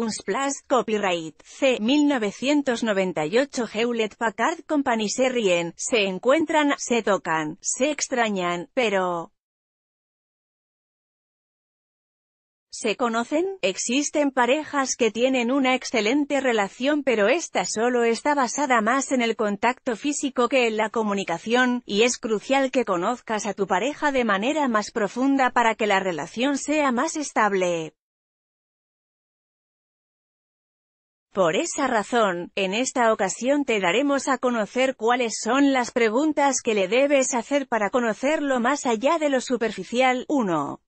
Unsplash Copyright C. 1998 Hewlett Packard Company se ríen, se encuentran, se tocan, se extrañan, pero... ¿Se conocen? Existen parejas que tienen una excelente relación pero esta solo está basada más en el contacto físico que en la comunicación, y es crucial que conozcas a tu pareja de manera más profunda para que la relación sea más estable. Por esa razón, en esta ocasión te daremos a conocer cuáles son las preguntas que le debes hacer para conocerlo más allá de lo superficial. 1.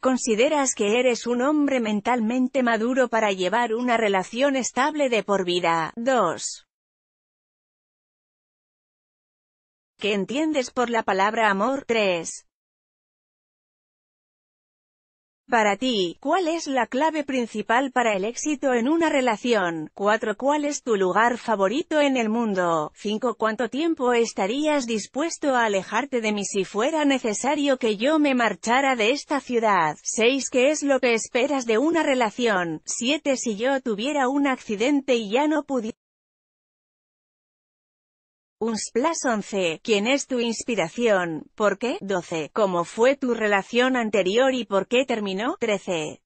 ¿Consideras que eres un hombre mentalmente maduro para llevar una relación estable de por vida? 2. ¿Qué entiendes por la palabra amor? 3. Para ti, ¿cuál es la clave principal para el éxito en una relación? 4. ¿Cuál es tu lugar favorito en el mundo? 5. ¿Cuánto tiempo estarías dispuesto a alejarte de mí si fuera necesario que yo me marchara de esta ciudad? 6. ¿Qué es lo que esperas de una relación? 7. Si yo tuviera un accidente y ya no pudiera 11. ¿Quién es tu inspiración? ¿Por qué? 12. ¿Cómo fue tu relación anterior y por qué terminó? 13.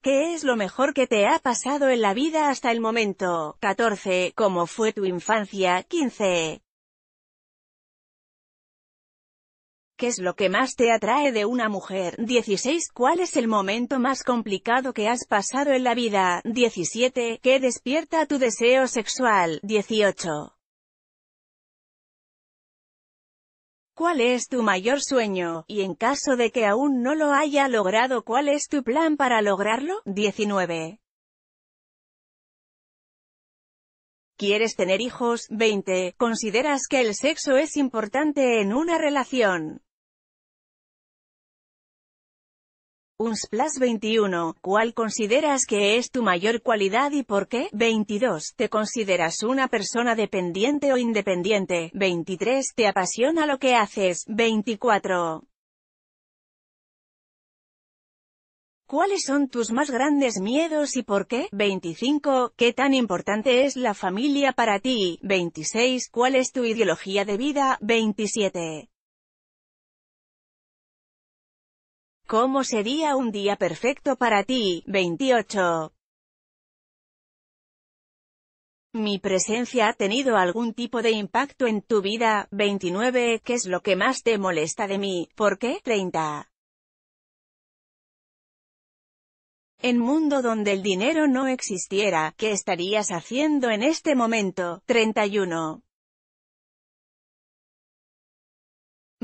¿Qué es lo mejor que te ha pasado en la vida hasta el momento? 14. ¿Cómo fue tu infancia? 15. ¿Qué es lo que más te atrae de una mujer? 16. ¿Cuál es el momento más complicado que has pasado en la vida? 17. ¿Qué despierta tu deseo sexual? 18. ¿Cuál es tu mayor sueño? Y en caso de que aún no lo haya logrado, ¿cuál es tu plan para lograrlo? 19. ¿Quieres tener hijos? 20. ¿Consideras que el sexo es importante en una relación? Unsplash 21, ¿cuál consideras que es tu mayor cualidad y por qué? 22, ¿te consideras una persona dependiente o independiente? 23, ¿te apasiona lo que haces? 24. ¿Cuáles son tus más grandes miedos y por qué? 25. ¿Qué tan importante es la familia para ti? 26. ¿Cuál es tu ideología de vida? 27. ¿Cómo sería un día perfecto para ti? 28. Mi presencia ha tenido algún tipo de impacto en tu vida. 29. ¿Qué es lo que más te molesta de mí? ¿Por qué? 30. En mundo donde el dinero no existiera, ¿qué estarías haciendo en este momento? 31.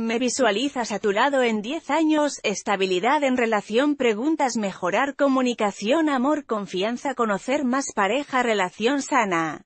Me visualizas a tu lado en 10 años, estabilidad en relación, preguntas, mejorar comunicación, amor, confianza, conocer más pareja, relación sana.